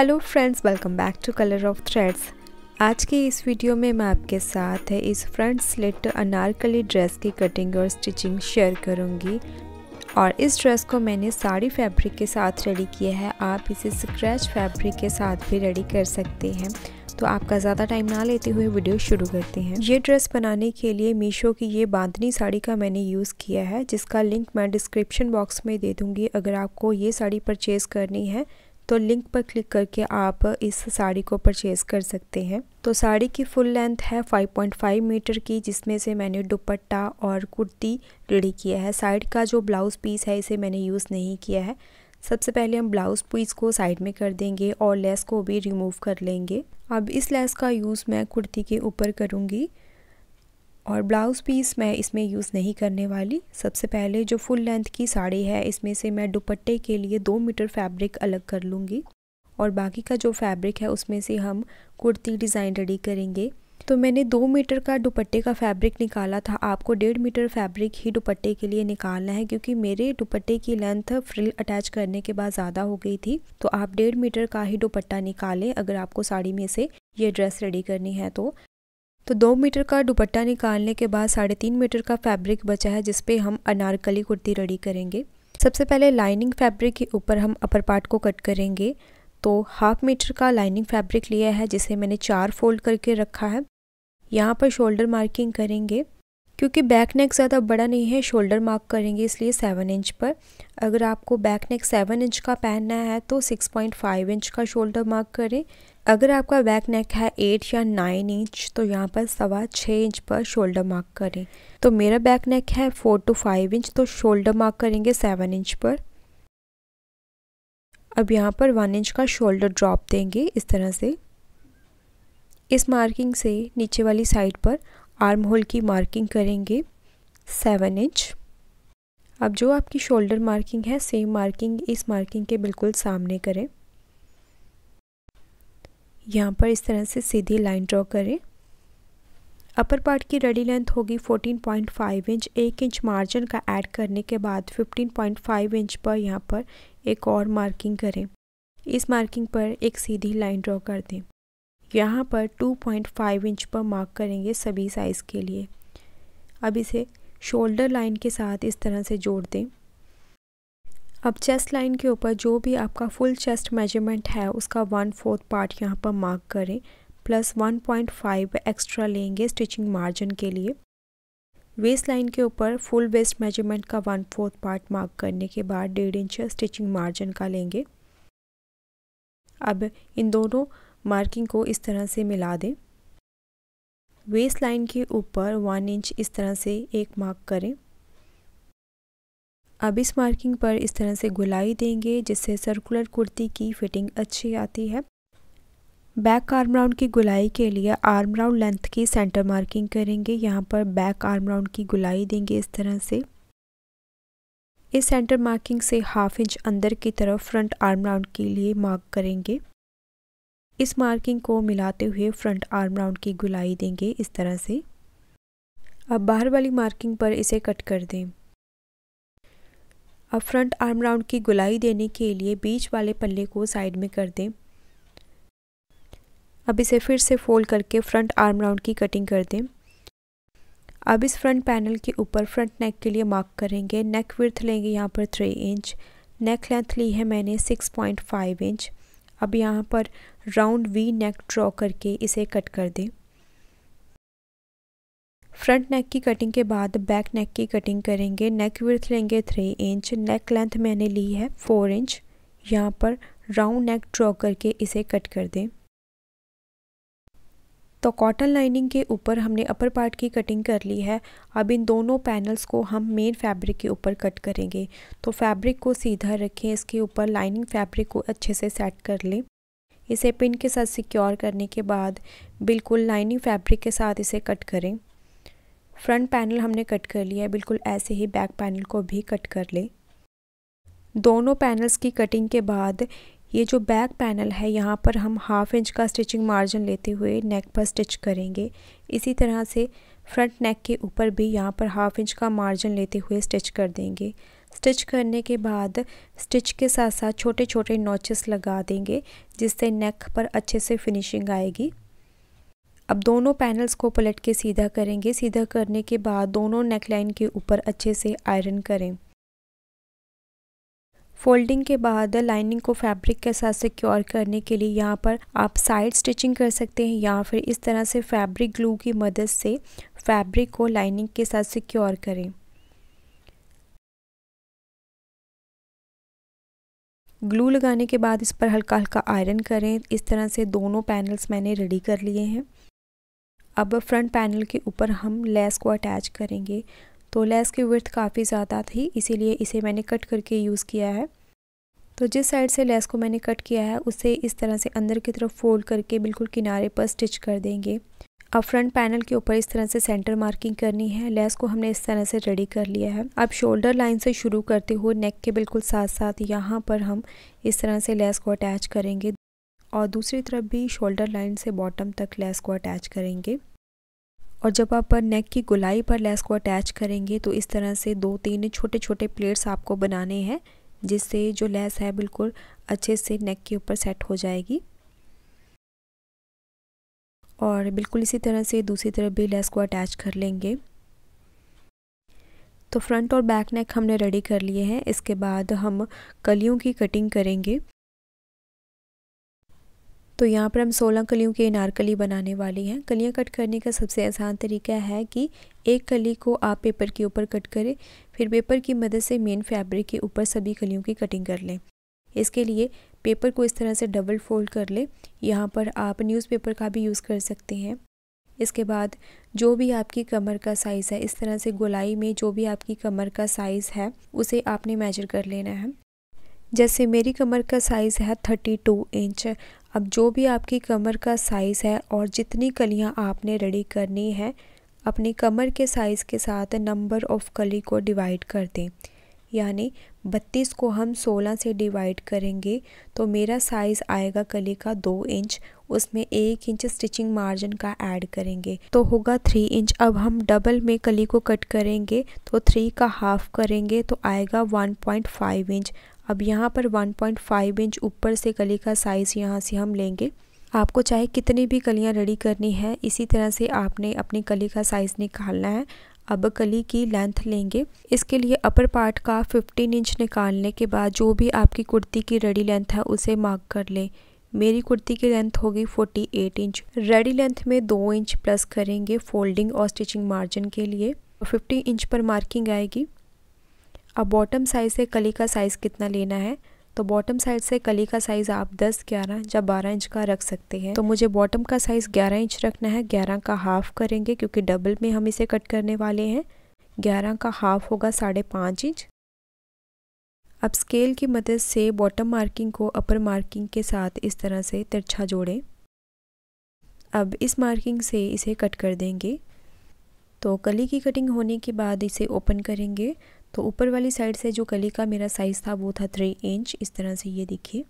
hello friends welcome back to colour of threads आज के इस वीडियो में मैं आपके साथ है इस फ्रंट स्लिट अनारकली ड्रेस की कटिंग और स्टिचिंग शेयर करूंगी और इस ड्रेस को मैंने साड़ी फैब्रिक के साथ रेडी किया है आप इसे स्क्रैच फैब्रिक के साथ भी रेडी कर सकते हैं तो आपका ज़्यादा टाइम ना लेते हुए वीडियो शुरू करते हैं ये ड्रेस बनाने के लिए मीशो की ये बांधनी साड़ी का मैंने यूज़ किया है जिसका लिंक मैं डिस्क्रिप्शन बॉक्स में दे दूँगी अगर आपको ये साड़ी परचेज़ करनी है तो लिंक पर क्लिक करके आप इस साड़ी को परचेज़ कर सकते हैं तो साड़ी की फुल लेंथ है 5.5 मीटर की जिसमें से मैंने दुपट्टा और कुर्ती रेडी किया है साइड का जो ब्लाउज़ पीस है इसे मैंने यूज़ नहीं किया है सबसे पहले हम ब्लाउज़ पीस को साइड में कर देंगे और लेस को भी रिमूव कर लेंगे अब इस लेस का यूज़ मैं कुर्ती के ऊपर करूँगी और ब्लाउज़ पीस मैं इसमें यूज़ नहीं करने वाली सबसे पहले जो फुल लेंथ की साड़ी है इसमें से मैं दुपट्टे के लिए दो मीटर फैब्रिक अलग कर लूँगी और बाकी का जो फैब्रिक है उसमें से हम कुर्ती डिज़ाइन रेडी करेंगे तो मैंने दो मीटर का दुपट्टे का फैब्रिक निकाला था आपको डेढ़ मीटर फैब्रिक ही दुपट्टे के लिए निकालना है क्योंकि मेरे दुपट्टे की लेंथ फ्रिल अटैच करने के बाद ज़्यादा हो गई थी तो आप डेढ़ मीटर का ही दुपट्टा निकालें अगर आपको साड़ी में से ये ड्रेस रेडी करनी है तो तो दो मीटर का दुपट्टा निकालने के बाद साढ़े तीन मीटर का फैब्रिक बचा है जिसपे हम अनारकली कुर्ती रेडी करेंगे सबसे पहले लाइनिंग फैब्रिक के ऊपर हम अपर पार्ट को कट करेंगे तो हाफ मीटर का लाइनिंग फैब्रिक लिया है जिसे मैंने चार फोल्ड करके रखा है यहाँ पर शोल्डर मार्किंग करेंगे क्योंकि बैक नेक ज़्यादा बड़ा नहीं है शोल्डर मार्क करेंगे इसलिए सेवन इंच पर अगर आपको बैक नेक सेवन इंच का पहनना है तो सिक्स पॉइंट फाइव इंच का शोल्डर मार्क करें अगर आपका बैक नेक है एट या नाइन इंच तो यहाँ पर सवा छः इंच पर शोल्डर मार्क करें तो मेरा बैक नेक है फोर टू फाइव इंच तो शोल्डर मार्क करेंगे सेवन इंच पर अब यहाँ पर वन इंच का शोल्डर ड्रॉप देंगे इस तरह से इस मार्किंग से नीचे वाली साइड पर आर्म होल की मार्किंग करेंगे सेवन इंच अब जो आपकी शोल्डर मार्किंग है सेम मार्किंग इस मार्किंग के बिल्कुल सामने करें यहाँ पर इस तरह से सीधी लाइन ड्रॉ करें अपर पार्ट की रेडी लेंथ होगी 14.5 इंच एक इंच मार्जिन का ऐड करने के बाद 15.5 इंच पर यहाँ पर एक और मार्किंग करें इस मार्किंग पर एक सीधी लाइन ड्रॉ कर दें यहाँ पर 2.5 इंच पर मार्क करेंगे सभी साइज़ के लिए अब इसे शोल्डर लाइन के साथ इस तरह से जोड़ दें अब चेस्ट लाइन के ऊपर जो भी आपका फुल चेस्ट मेजरमेंट है उसका वन फोर्थ पार्ट यहाँ पर मार्क करें plus one point five extra लेंगे स्टिचिंग मार्जिन के लिए वेस्ट लाइन के ऊपर फुल वेस्ट मेजरमेंट का वन फोर्थ पार्ट मार्क करने के बाद डेढ़ इंच स्टिचिंग मार्जिन का लेंगे अब इन दोनों मार्किंग को इस तरह से मिला दें वेस्ट लाइन के ऊपर वन इंच इस तरह से एक मार्क करें अब इस मार्किंग पर इस तरह से गुलाई देंगे जिससे सर्कुलर कुर्ती की फिटिंग अच्छी आती है बैक आर्म राउंड की गुलाई के लिए आर्म राउंड लेंथ की सेंटर मार्किंग करेंगे यहाँ पर बैक आर्म राउंड की गुलाई देंगे इस तरह से इस सेंटर मार्किंग से हाफ इंच अंदर की तरफ फ्रंट आर्म राउंड के लिए मार्क करेंगे इस मार्किंग को मिलाते हुए फ्रंट आर्म राउंड की गुलाई देंगे इस तरह से अब बाहर वाली मार्किंग पर इसे कट कर दें अब फ्रंट आर्म राउंड की गुलाई देने के लिए बीच वाले पल्ले को साइड में कर दें अब इसे फिर से फोल्ड करके फ्रंट आर्म राउंड की कटिंग कर दें अब इस फ्रंट पैनल के ऊपर फ्रंट नेक के लिए मार्क करेंगे नेक विर्थ लेंगे यहाँ पर थ्री इंच नेक लेंथ ली है मैंने सिक्स पॉइंट फाइव इंच अब यहाँ पर राउंड वी नेक ड्रॉ करके इसे कट कर दें फ्रंट नेक की कटिंग के बाद बैक नेक की कटिंग करेंगे नेक विर्थ लेंगे थ्री इंच नेक लेंथ मैंने ली है फोर इंच यहाँ पर राउंड नेक ड्रॉ करके इसे कट कर दें तो कॉटन लाइनिंग के ऊपर हमने अपर पार्ट की कटिंग कर ली है अब इन दोनों पैनल्स को हम मेन फैब्रिक के ऊपर कट करेंगे तो फैब्रिक को सीधा रखें इसके ऊपर लाइनिंग फैब्रिक को अच्छे से सेट कर लें इसे पिन के साथ सिक्योर करने के बाद बिल्कुल लाइनिंग फैब्रिक के साथ इसे कट करें फ्रंट पैनल हमने कट कर लिया है बिल्कुल ऐसे ही बैक पैनल को भी कट कर लें दोनों पैनल्स की कटिंग के बाद ये जो बैक पैनल है यहाँ पर हम हाफ इंच का स्टिचिंग मार्जिन लेते हुए नेक पर स्टिच करेंगे इसी तरह से फ्रंट नेक के ऊपर भी यहाँ पर हाफ इंच का मार्जिन लेते हुए स्टिच कर देंगे स्टिच करने के बाद स्टिच के साथ साथ छोटे छोटे नोचेस लगा देंगे जिससे नेक पर अच्छे से फिनिशिंग आएगी अब दोनों पैनल्स को पलट के सीधा करेंगे सीधा करने के बाद दोनों नेकलाइन के ऊपर अच्छे से आयरन करें फोल्डिंग के बाद लाइनिंग को फैब्रिक के साथ सिक्योर करने के लिए यहाँ पर आप साइड स्टिचिंग कर सकते हैं या फिर इस तरह से फैब्रिक ग्लू की मदद से फैब्रिक को लाइनिंग के साथ सिक्योर करें ग्लू लगाने के बाद इस पर हल्का हल्का आयरन करें इस तरह से दोनों पैनल्स मैंने रेडी कर लिए हैं अब फ्रंट पैनल के ऊपर हम लेस को अटैच करेंगे तो लेस की वर्थ काफ़ी ज़्यादा थी इसीलिए इसे मैंने कट करके यूज़ किया है तो जिस साइड से लेस को मैंने कट किया है उसे इस तरह से अंदर की तरफ फोल्ड करके बिल्कुल किनारे पर स्टिच कर देंगे अब फ्रंट पैनल के ऊपर इस तरह से सेंटर मार्किंग करनी है लेस को हमने इस तरह से रेडी कर लिया है अब शोल्डर लाइन से शुरू करते हुए नेक के बिल्कुल साथ साथ यहाँ पर हम इस तरह से लेस को अटैच करेंगे और दूसरी तरफ भी शोल्डर लाइन से बॉटम तक लेस को अटैच करेंगे और जब आप नेक की गोलाई पर लेस को अटैच करेंगे तो इस तरह से दो तीन छोटे छोटे प्लेट्स आपको बनाने हैं जिससे जो लेस है बिल्कुल अच्छे से नेक के ऊपर सेट हो जाएगी और बिल्कुल इसी तरह से दूसरी तरफ भी लेस को अटैच कर लेंगे तो फ्रंट और बैक नेक हमने रेडी कर लिए हैं इसके बाद हम कलियों की कटिंग करेंगे तो यहाँ पर हम 16 कलियों की इनारकली बनाने वाली हैं कलियाँ कट करने का सबसे आसान तरीका है कि एक कली को आप पेपर के ऊपर कट करें फिर पेपर की मदद से मेन फैब्रिक के ऊपर सभी कलियों की कटिंग कर लें इसके लिए पेपर को इस तरह से डबल फोल्ड कर लें यहाँ पर आप न्यूज़पेपर का भी यूज़ कर सकते हैं इसके बाद जो भी आपकी कमर का साइज़ है इस तरह से गोलाई में जो भी आपकी कमर का साइज़ है उसे आपने मेजर कर लेना है जैसे मेरी कमर का साइज़ है थर्टी टू इंच अब जो भी आपकी कमर का साइज़ है और जितनी कलियां आपने रेडी करनी है अपनी कमर के साइज़ के साथ नंबर ऑफ़ कली को डिवाइड कर दें यानी 32 को हम 16 से डिवाइड करेंगे तो मेरा साइज़ आएगा कली का दो इंच उसमें एक इंच स्टिचिंग मार्जिन का ऐड करेंगे तो होगा थ्री इंच अब हम डबल में कली को कट करेंगे तो थ्री का हाफ करेंगे तो आएगा 1.5 इंच अब यहाँ पर 1.5 इंच ऊपर से कली का साइज़ यहाँ से हम लेंगे आपको चाहे कितनी भी कलियाँ रेडी करनी है इसी तरह से आपने अपनी कली का साइज़ निकालना है अब कली की लेंथ लेंगे इसके लिए अपर पार्ट का 15 इंच निकालने के बाद जो भी आपकी कुर्ती की रेडी लेंथ है उसे मार्क कर लें मेरी कुर्ती की लेंथ होगी 48 इंच रेडी लेंथ में दो इंच प्लस करेंगे फोल्डिंग और स्टिचिंग मार्जिन के लिए 50 इंच पर मार्किंग आएगी अब बॉटम साइज़ से कली का साइज़ कितना लेना है तो बॉटम साइड से कली का साइज़ आप 10, 11 या 12 इंच का रख सकते हैं तो मुझे बॉटम का साइज़ 11 इंच रखना है 11 का हाफ़ करेंगे क्योंकि डबल में हम इसे कट करने वाले हैं 11 का हाफ़ होगा साढ़े पाँच इंच अब स्केल की मदद से बॉटम मार्किंग को अपर मार्किंग के साथ इस तरह से तिरछा जोड़ें अब इस मार्किंग से इसे कट कर देंगे तो कली की कटिंग होने के बाद इसे ओपन करेंगे तो ऊपर वाली साइड से जो कली का मेरा साइज़ था वो था थ्री इंच इस तरह से ये देखिए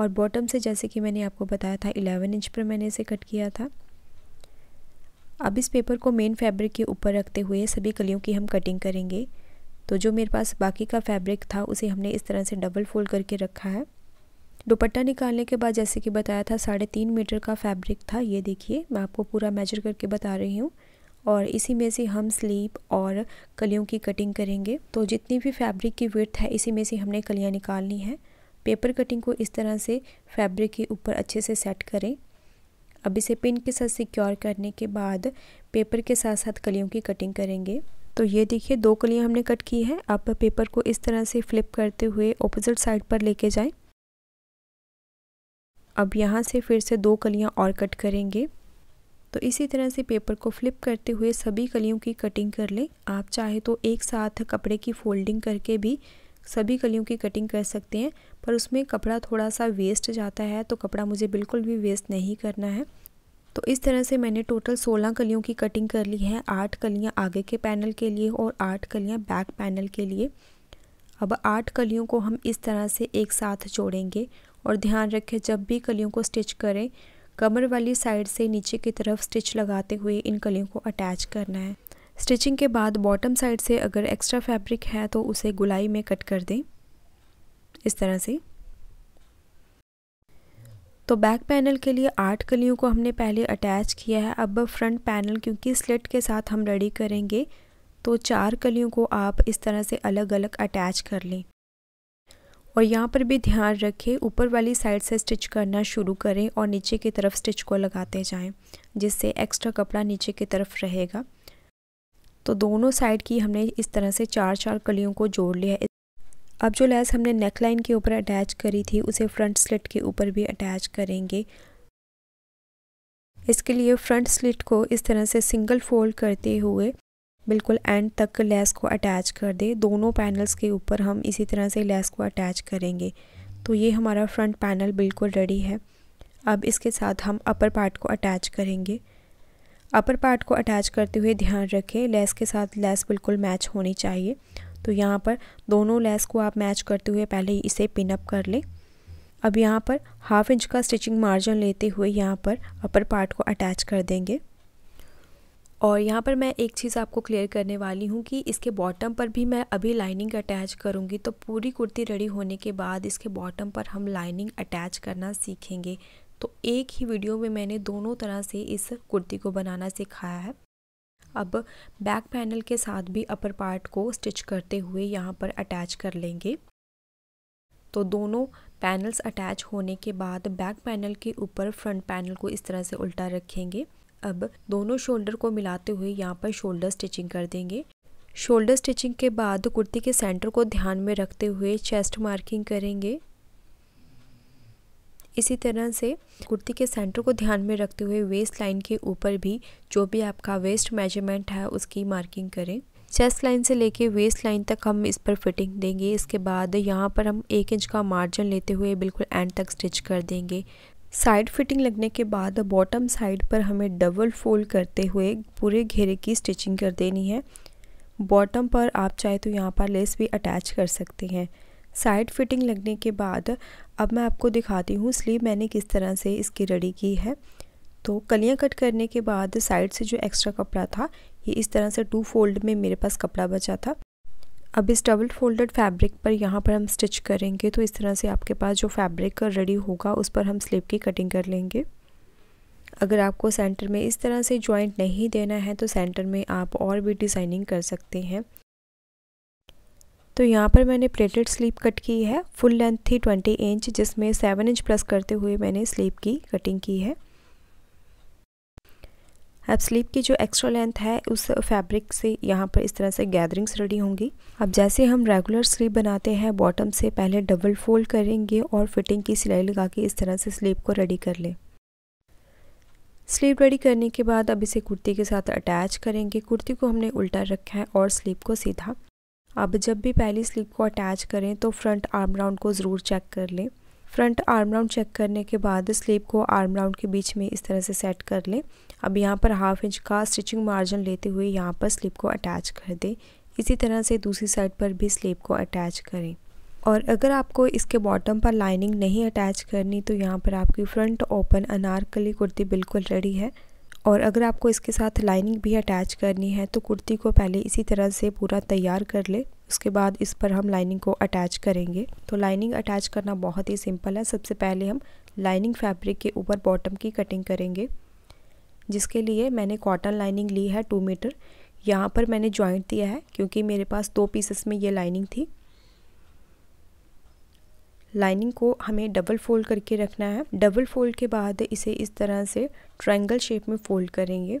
और बॉटम से जैसे कि मैंने आपको बताया था एलेवन इंच पर मैंने इसे कट किया था अब इस पेपर को मेन फैब्रिक के ऊपर रखते हुए सभी कलियों की हम कटिंग करेंगे तो जो मेरे पास बाकी का फैब्रिक था उसे हमने इस तरह से डबल फोल्ड करके रखा है दुपट्टा निकालने के बाद जैसे कि बताया था साढ़े तीन मीटर का फैब्रिक था ये देखिए मैं आपको पूरा मेजर करके बता रही हूँ और इसी में से हम स्लीप और कलियों की कटिंग करेंगे तो जितनी भी फैब्रिक की विर्थ है इसी में से हमने कलियाँ निकालनी है पेपर कटिंग को इस तरह से फैब्रिक के ऊपर अच्छे से सेट करें अब इसे पिन के साथ सिक्योर करने के बाद पेपर के साथ साथ कलियों की कटिंग करेंगे तो ये देखिए दो कलियाँ हमने कट की हैं अब पेपर को इस तरह से फ्लिप करते हुए ऑपोजिट साइड पर लेके जाएं अब यहाँ से फिर से दो कलियाँ और कट करेंगे तो इसी तरह से पेपर को फ्लिप करते हुए सभी कलियों की कटिंग कर लें आप चाहे तो एक साथ कपड़े की फोल्डिंग करके भी सभी कलियों की कटिंग कर सकते हैं पर उसमें कपड़ा थोड़ा सा वेस्ट जाता है तो कपड़ा मुझे बिल्कुल भी वेस्ट नहीं करना है तो इस तरह से मैंने टोटल सोलह कलियों की कटिंग कर ली है आठ कलियाँ आगे के पैनल के लिए और आठ कलियाँ बैक पैनल के लिए अब आठ कलियों को हम इस तरह से एक साथ जोड़ेंगे और ध्यान रखें जब भी कलियों को स्टिच करें कमर वाली साइड से नीचे की तरफ स्टिच लगाते हुए इन कलियों को अटैच करना है स्टिचिंग के बाद बॉटम साइड से अगर एक्स्ट्रा फैब्रिक है तो उसे गुलाई में कट कर दें इस तरह से तो बैक पैनल के लिए आठ कलियों को हमने पहले अटैच किया है अब फ्रंट पैनल क्योंकि स्लिट के साथ हम रेडी करेंगे तो चार कलियों को आप इस तरह से अलग अलग अटैच कर लें और यहाँ पर भी ध्यान रखें ऊपर वाली साइड से स्टिच करना शुरू करें और नीचे की तरफ स्टिच को लगाते जाएं जिससे एक्स्ट्रा कपड़ा नीचे की तरफ रहेगा तो दोनों साइड की हमने इस तरह से चार चार कलियों को जोड़ लिया है अब जो लैस हमने नेक लाइन के ऊपर अटैच करी थी उसे फ्रंट स्लिट के ऊपर भी अटैच करेंगे इसके लिए फ्रंट स्लिट को इस तरह से सिंगल फोल्ड करते हुए बिल्कुल एंड तक लेस को अटैच कर दे दोनों पैनल्स के ऊपर हम इसी तरह से लेस को अटैच करेंगे तो ये हमारा फ्रंट पैनल बिल्कुल रेडी है अब इसके साथ हम अपर पार्ट को अटैच करेंगे अपर पार्ट को अटैच करते हुए ध्यान रखें लेस के साथ लेस बिल्कुल मैच होनी चाहिए तो यहाँ पर दोनों लेस को आप मैच करते हुए पहले इसे पिनअप कर लें अब यहाँ पर हाफ इंच का स्टिचिंग मार्जिन लेते हुए यहाँ पर अपर पार्ट को अटैच कर देंगे और यहाँ पर मैं एक चीज़ आपको क्लियर करने वाली हूँ कि इसके बॉटम पर भी मैं अभी लाइनिंग अटैच करूँगी तो पूरी कुर्ती रेडी होने के बाद इसके बॉटम पर हम लाइनिंग अटैच करना सीखेंगे तो एक ही वीडियो में मैंने दोनों तरह से इस कुर्ती को बनाना सिखाया है अब बैक पैनल के साथ भी अपर पार्ट को स्टिच करते हुए यहाँ पर अटैच कर लेंगे तो दोनों पैनल्स अटैच होने के बाद बैक पैनल के ऊपर फ्रंट पैनल को इस तरह से उल्टा रखेंगे अब दोनों शोल्डर को मिलाते हुए यहाँ पर शोल्डर स्टिचिंग कर देंगे शोल्डर स्टिचिंग के बाद कुर्ती के सेंटर को ध्यान में रखते हुए चेस्ट मार्किंग करेंगे इसी तरह से कुर्ती के सेंटर को ध्यान में रखते हुए वेस्ट लाइन के ऊपर भी जो भी आपका वेस्ट मेजरमेंट है उसकी मार्किंग करें चेस्ट लाइन से लेके वेस्ट लाइन तक हम इस पर फिटिंग देंगे इसके बाद यहाँ पर हम एक इंच का मार्जिन लेते हुए बिल्कुल एंड तक स्टिच कर देंगे साइड फिटिंग लगने के बाद बॉटम साइड पर हमें डबल फोल्ड करते हुए पूरे घेरे की स्टिचिंग कर देनी है बॉटम पर आप चाहे तो यहाँ पर लेस भी अटैच कर सकते हैं साइड फिटिंग लगने के बाद अब मैं आपको दिखाती हूँ स्लीव मैंने किस तरह से इसकी रेडी की है तो कलियाँ कट करने के बाद साइड से जो एक्स्ट्रा कपड़ा था ये इस तरह से टू फोल्ड में मेरे पास कपड़ा बचा था अब इस डबल फोल्डेड फैब्रिक पर यहाँ पर हम स्टिच करेंगे तो इस तरह से आपके पास जो फैब्रिक रेडी होगा उस पर हम स्लीव की कटिंग कर लेंगे अगर आपको सेंटर में इस तरह से ज्वाइंट नहीं देना है तो सेंटर में आप और भी डिज़ाइनिंग कर सकते हैं तो यहाँ पर मैंने प्लेटेड स्लीप कट की है फुल लेंथ थी ट्वेंटी इंच जिसमें सेवन इंच प्लस करते हुए मैंने स्लीप की कटिंग की है अब स्लीप की जो एक्स्ट्रा लेंथ है उस फैब्रिक से यहाँ पर इस तरह से गैदरिंग्स रेडी होंगी अब जैसे हम रेगुलर स्लीप बनाते हैं बॉटम से पहले डबल फोल्ड करेंगे और फिटिंग की सिलाई लगा के इस तरह से स्लीप को रेडी कर लें स्लीव रेडी करने के बाद अब इसे कुर्ती के साथ अटैच करेंगे कुर्ती को हमने उल्टा रखा है और स्लीव को सीधा अब जब भी पहली स्लीव को अटैच करें तो फ्रंट आर्म राउंड को ज़रूर चेक कर लें फ्रंट आर्म राउंड चेक करने के बाद स्लीव को आर्म राउंड के बीच में इस तरह से सेट कर लें अब यहाँ पर हाफ इंच का स्टिचिंग मार्जिन लेते हुए यहाँ पर स्लिप को अटैच कर दें इसी तरह से दूसरी साइड पर भी स्लिप को अटैच करें और अगर आपको इसके बॉटम पर लाइनिंग नहीं अटैच करनी तो यहाँ पर आपकी फ्रंट ओपन अनारकली कुर्ती बिल्कुल रेडी है और अगर आपको इसके साथ लाइनिंग भी अटैच करनी है तो कुर्ती को पहले इसी तरह से पूरा तैयार कर ले उसके बाद इस पर हम लाइनिंग को अटैच करेंगे तो लाइनिंग अटैच करना बहुत ही सिंपल है सबसे पहले हम लाइनिंग फैब्रिक के ऊपर बॉटम की कटिंग करेंगे जिसके लिए मैंने कॉटन लाइनिंग ली है टू मीटर यहाँ पर मैंने जॉइंट दिया है क्योंकि मेरे पास दो पीसेस में ये लाइनिंग थी लाइनिंग को हमें डबल फोल्ड करके रखना है डबल फोल्ड के बाद इसे इस तरह से ट्रायंगल शेप में फ़ोल्ड करेंगे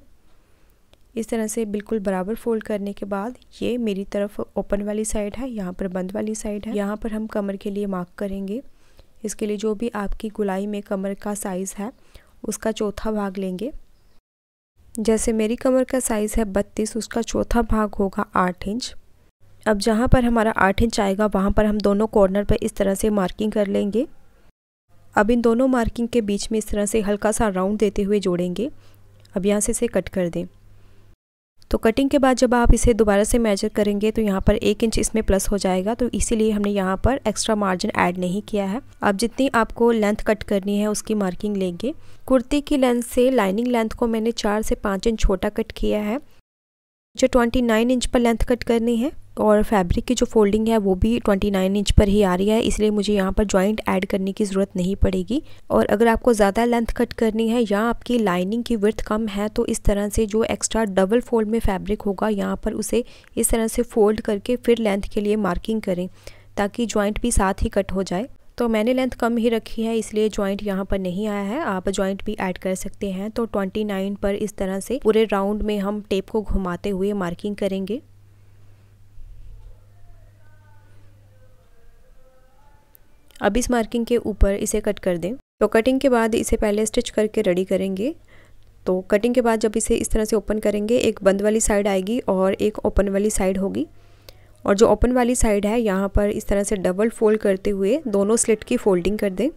इस तरह से बिल्कुल बराबर फोल्ड करने के बाद ये मेरी तरफ ओपन वाली साइड है यहाँ पर बंद वाली साइड है यहाँ पर हम कमर के लिए मार्क करेंगे इसके लिए जो भी आपकी गुलाई में कमर का साइज़ है उसका चौथा भाग लेंगे जैसे मेरी कमर का साइज़ है बत्तीस उसका चौथा भाग होगा आठ इंच अब जहाँ पर हमारा आठ इंच आएगा वहाँ पर हम दोनों कॉर्नर पर इस तरह से मार्किंग कर लेंगे अब इन दोनों मार्किंग के बीच में इस तरह से हल्का सा राउंड देते हुए जोड़ेंगे अब यहाँ से इसे कट कर दें तो कटिंग के बाद जब आप इसे दोबारा से मेजर करेंगे तो यहाँ पर एक इंच इसमें प्लस हो जाएगा तो इसीलिए हमने यहाँ पर एक्स्ट्रा मार्जिन ऐड नहीं किया है अब जितनी आपको लेंथ कट करनी है उसकी मार्किंग लेंगे कुर्ती की लेंथ से लाइनिंग लेंथ को मैंने चार से पाँच इंच छोटा कट किया है जो ट्वेंटी नाइन इंच पर लेंथ कट करनी है और फैब्रिक की जो फोल्डिंग है वो भी 29 इंच पर ही आ रही है इसलिए मुझे यहाँ पर जॉइंट ऐड करने की ज़रूरत नहीं पड़ेगी और अगर आपको ज़्यादा लेंथ कट करनी है या आपकी लाइनिंग की वर्थ कम है तो इस तरह से जो एक्स्ट्रा डबल फोल्ड में फैब्रिक होगा यहाँ पर उसे इस तरह से फोल्ड करके फिर लेंथ के लिए मार्किंग करें ताकि जॉइंट भी साथ ही कट हो जाए तो मैंने लेंथ कम ही रखी है इसलिए जॉइंट यहाँ पर नहीं आया है आप जॉइंट भी ऐड कर सकते हैं तो 29 पर इस तरह से पूरे राउंड में हम टेप को घुमाते हुए मार्किंग करेंगे अब इस मार्किंग के ऊपर इसे कट कर दें तो कटिंग के बाद इसे पहले स्टिच करके रेडी करेंगे तो कटिंग के बाद जब इसे इस तरह से ओपन करेंगे एक बंद वाली साइड आएगी और एक ओपन वाली साइड होगी और जो ओपन वाली साइड है यहाँ पर इस तरह से डबल फोल्ड करते हुए दोनों स्लिट की फोल्डिंग कर दें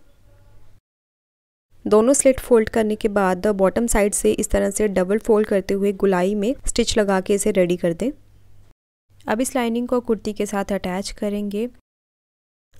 दोनों स्लिट फोल्ड करने के बाद बॉटम साइड से इस तरह से डबल फोल्ड करते हुए गुलाई में स्टिच लगा के इसे रेडी कर दें अब इस लाइनिंग को कुर्ती के साथ अटैच करेंगे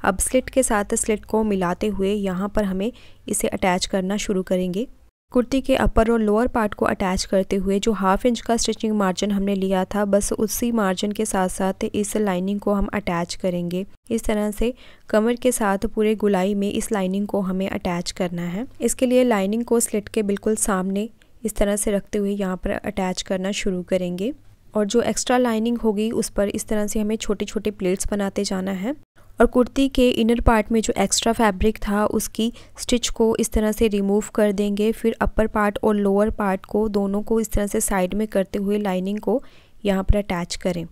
अब स्लिट के साथ स्लिट को मिलाते हुए यहाँ पर हमें इसे अटैच करना शुरू करेंगे कुर्ती के अपर और लोअर पार्ट को अटैच करते हुए जो हाफ इंच का स्टिचिंग मार्जिन हमने लिया था बस उसी मार्जिन के साथ साथ इस लाइनिंग को हम अटैच करेंगे इस तरह से कमर के साथ पूरे गुलाई में इस लाइनिंग को हमें अटैच करना है इसके लिए लाइनिंग को स्लिट के बिल्कुल सामने इस तरह से रखते हुए यहाँ पर अटैच करना शुरू करेंगे और जो एक्स्ट्रा लाइनिंग होगी उस पर इस तरह से हमें छोटे छोटे प्लेट्स बनाते जाना है और कुर्ती के इनर पार्ट में जो एक्स्ट्रा फैब्रिक था उसकी स्टिच को इस तरह से रिमूव कर देंगे फिर अपर पार्ट और लोअर पार्ट को दोनों को इस तरह से साइड में करते हुए लाइनिंग को यहाँ पर अटैच करें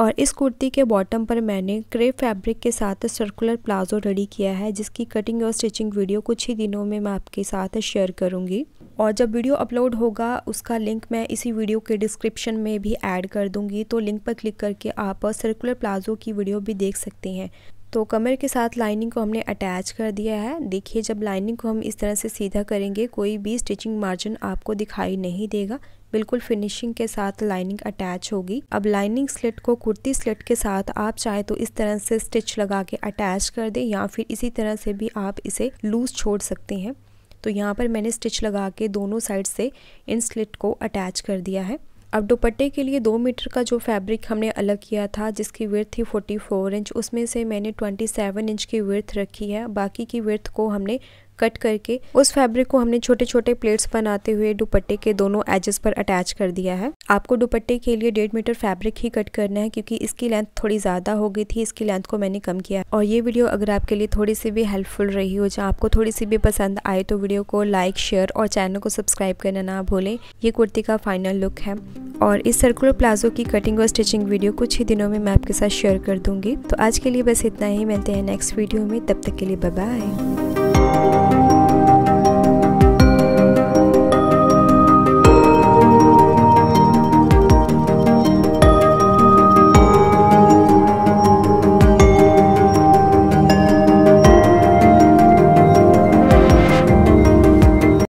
और इस कुर्ती के बॉटम पर मैंने क्रेप फैब्रिक के साथ सर्कुलर प्लाजो रेडी किया है जिसकी कटिंग और स्टिचिंग वीडियो कुछ ही दिनों में मैं आपके साथ शेयर करूंगी और जब वीडियो अपलोड होगा उसका लिंक मैं इसी वीडियो के डिस्क्रिप्शन में भी ऐड कर दूँगी तो लिंक पर क्लिक करके आप सर्कुलर प्लाजो की वीडियो भी देख सकते हैं तो कमर के साथ लाइनिंग को हमने अटैच कर दिया है देखिए जब लाइनिंग को हम इस तरह से सीधा करेंगे कोई भी स्टिचिंग मार्जिन आपको दिखाई नहीं देगा बिल्कुल फिनिशिंग के साथ लाइनिंग अटैच होगी अब लाइनिंग स्लिट को कुर्ती स्लिट के साथ आप चाहे तो इस तरह से स्टिच लगा के अटैच कर दें या फिर इसी तरह से भी आप इसे लूज छोड़ सकते हैं तो यहाँ पर मैंने स्टिच लगा के दोनों साइड से इन स्लिट को अटैच कर दिया है अब दुपट्टे के लिए दो मीटर का जो फैब्रिक हमने अलग किया था जिसकी वर्थ थी 44 इंच उसमें से मैंने 27 इंच की वर्थ रखी है बाकी की वर्थ को हमने कट करके उस फैब्रिक को हमने छोटे छोटे प्लेट्स बनाते हुए दुपट्टे के दोनों एजेस पर अटैच कर दिया है आपको दुपट्टे के लिए डेढ़ मीटर फैब्रिक ही कट करना है क्योंकि इसकी लेंथ थोड़ी ज़्यादा हो गई थी इसकी लेंथ को मैंने कम किया और ये वीडियो अगर आपके लिए थोड़ी सी भी हेल्पफुल रही हो जहाँ आपको थोड़ी सी भी पसंद आए तो वीडियो को लाइक शेयर और चैनल को सब्सक्राइब करना ना भूलें ये कुर्ती का फाइनल लुक है और इस सर्कुलर प्लाजो की कटिंग और स्टिचिंग वीडियो कुछ ही दिनों में मैं आपके साथ शेयर कर दूंगी तो आज के लिए बस इतना ही मिलते हैं नेक्स्ट वीडियो में तब तक के लिए बाय you